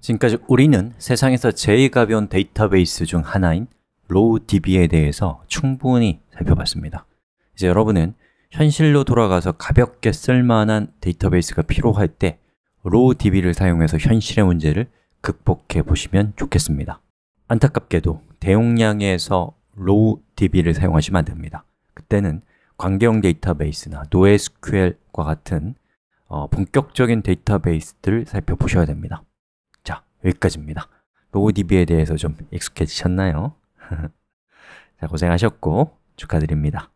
지금까지 우리는 세상에서 제일 가벼운 데이터베이스 중 하나인 로우DB에 대해서 충분히 살펴봤습니다. 이제 여러분은 현실로 돌아가서 가볍게 쓸만한 데이터베이스가 필요할 때 로우DB를 사용해서 현실의 문제를 극복해 보시면 좋겠습니다. 안타깝게도 대용량에서 로우DB를 사용하시면 안 됩니다. 그때는 관계형 데이터베이스나 NoSQL과 같은 어, 본격적인 데이터베이스들을 살펴보셔야 됩니다. 여기까지입니다. 로고DB에 대해서 좀 익숙해지셨나요? 자, 고생하셨고 축하드립니다.